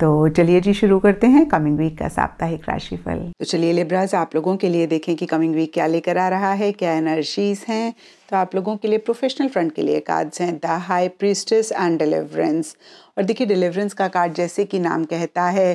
तो चलिए जी शुरू करते हैं कमिंग वीक का साप्ताहिक राशिफल तो चलिए लिब्राज आप लोगों के लिए देखें कि कमिंग वीक क्या लेकर आ रहा है क्या एनर्जीज हैं तो आप लोगों के लिए प्रोफेशनल फ्रंट के लिए कार्ड्स हैं the high priestess and deliverance और देखिए डिलीवरेंस का कार्ड जैसे कि नाम कहता है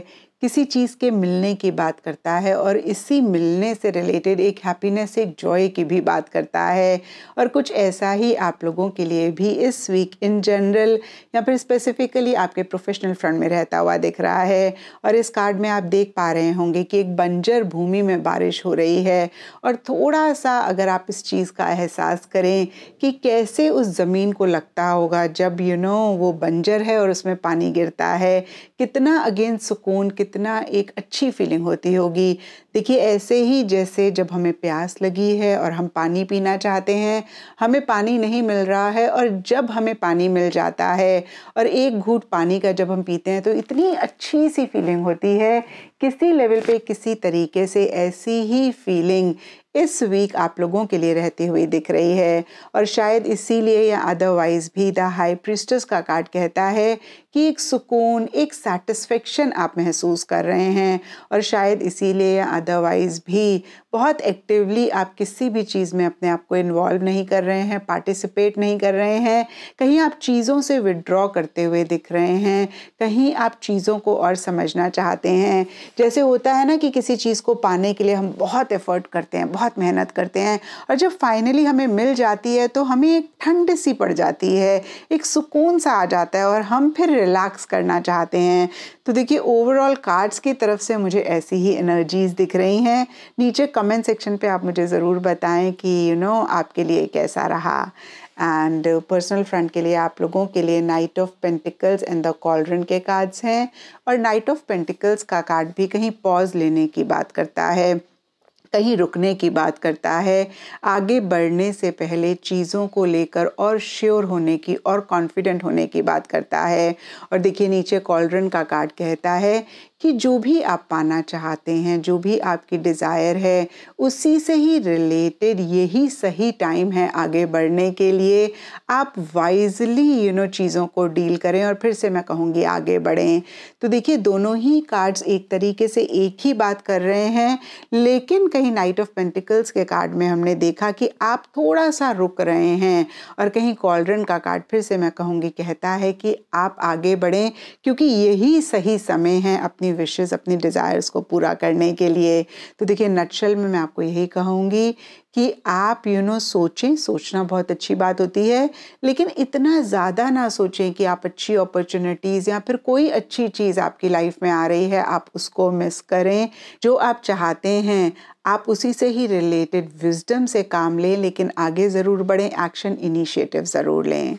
किसी चीज़ के मिलने की बात करता है और इसी मिलने से रिलेटेड एक हैप्पीनेस एक जॉय की भी बात करता है और कुछ ऐसा ही आप लोगों के लिए भी इस वीक इन जनरल या फिर स्पेसिफिकली आपके प्रोफेशनल फ्रंट में रहता हुआ दिख रहा है और इस कार्ड में आप देख पा रहे होंगे कि एक बंजर भूमि में बारिश हो रही है और थोड़ा सा अगर आप इस चीज़ का एहसास करें कि कैसे उस ज़मीन को लगता होगा जब यू you नो know, वो बंजर है और उसमें पानी गिरता है कितना अगेन सुकून कितना कितना एक अच्छी फीलिंग होती होगी देखिए ऐसे ही जैसे जब हमें प्यास लगी है और हम पानी पीना चाहते हैं हमें पानी नहीं मिल रहा है और जब हमें पानी मिल जाता है और एक घूट पानी का जब हम पीते हैं तो इतनी अच्छी सी फीलिंग होती है किसी लेवल पे किसी तरीके से ऐसी ही फीलिंग इस वीक आप लोगों के लिए रहती हुई दिख रही है और शायद इसीलिए या अदरवाइज भी द हाई प्रिस्टस का कार्ड कहता है कि एक सुकून एक सेटिस्फेक्शन आप महसूस कर रहे हैं और शायद इसीलिए या अदरवाइज भी बहुत एक्टिवली आप किसी भी चीज़ में अपने आप को इन्वॉल्व नहीं कर रहे हैं पार्टिसिपेट नहीं कर रहे हैं कहीं आप चीज़ों से विड्रॉ करते हुए दिख रहे हैं कहीं आप चीज़ों को और समझना चाहते हैं जैसे होता है ना कि किसी चीज़ को पाने के लिए हम बहुत एफर्ट करते हैं बहुत मेहनत करते हैं और जब फाइनली हमें मिल जाती है तो हमें एक ठंड सी पड़ जाती है एक सुकून सा आ जाता है और हम फिर रिलैक्स करना चाहते हैं तो देखिए ओवरऑल कार्ड्स की तरफ से मुझे ऐसी ही एनर्जीज़ दिख रही हैं नीचे कम कमेंट सेक्शन पे आप मुझे ज़रूर बताएं कि यू you नो know, आपके लिए कैसा रहा एंड पर्सनल फ्रंट के लिए आप लोगों के लिए knight of pentacles and the cauldron के कार्ड्स हैं और नाइट ऑफ पेंटिकल्स का कार्ड भी कहीं पॉज लेने की बात करता है कहीं रुकने की बात करता है आगे बढ़ने से पहले चीज़ों को लेकर और श्योर होने की और कॉन्फिडेंट होने की बात करता है और देखिए नीचे कॉलरन का कार्ड कहता है कि जो भी आप पाना चाहते हैं जो भी आपकी डिज़ायर है उसी से ही रिलेटेड यही सही टाइम है आगे बढ़ने के लिए आप वाइजली यू नो चीज़ों को डील करें और फिर से मैं कहूँगी आगे बढ़ें तो देखिए दोनों ही कार्ड्स एक तरीके से एक ही बात कर रहे हैं लेकिन कहीं नाइट ऑफ पेंटिकल्स के कार्ड में हमने देखा कि आप थोड़ा सा रुक रहे हैं और कहीं कॉलरन का कार्ड फिर से मैं कहूँगी कहता है कि आप आगे बढ़ें क्योंकि यही सही समय है अपनी अपनी विशेज़ अपनी डिज़ायर्स को पूरा करने के लिए तो देखिए नक्शल में मैं आपको यही कहूँगी कि आप यू नो सोचें सोचना बहुत अच्छी बात होती है लेकिन इतना ज़्यादा ना सोचें कि आप अच्छी अपॉर्चुनिटीज़ या फिर कोई अच्छी चीज़ आपकी लाइफ में आ रही है आप उसको मिस करें जो आप चाहते हैं आप उसी से ही रिलेटेड विजडम से काम लें लेकिन आगे ज़रूर बढ़ें एक्शन इनिशिएटिव ज़रूर लें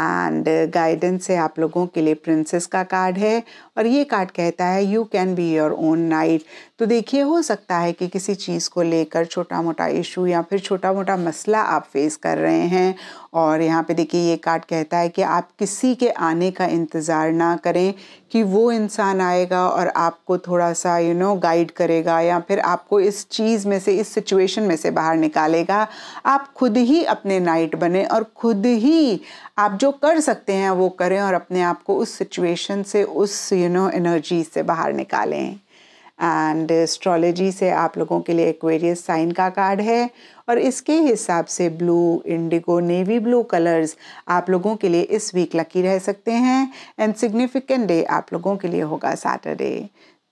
एंड गाइडेंस uh, से आप लोगों के लिए प्रिंसेस का कार्ड है और ये कार्ड कहता है you can be your own knight तो देखिए हो सकता है कि किसी चीज़ को लेकर छोटा मोटा इशू या फिर छोटा मोटा मसला आप फेस कर रहे हैं और यहाँ पे देखिए ये कार्ड कहता है कि आप किसी के आने का इंतज़ार ना करें कि वो इंसान आएगा और आपको थोड़ा सा यू नो गाइड करेगा या फिर आपको इस चीज़ में से इस सिचुएशन में से बाहर निकालेगा आप खुद ही अपने नाइट बने और खुद ही आप जो जो कर सकते हैं वो करें और अपने आप को उस सिचुएशन से उस यू नो एनर्जी से बाहर निकालें एंड एस्ट्रोलॉजी से आप लोगों के लिए एक्वेरियस साइन का कार्ड है और इसके हिसाब से blue indigo navy blue colours आप लोगों के लिए इस वीक लकी रह सकते हैं एंड सिग्निफिकेंट डे आप लोगों के लिए होगा सैटरडे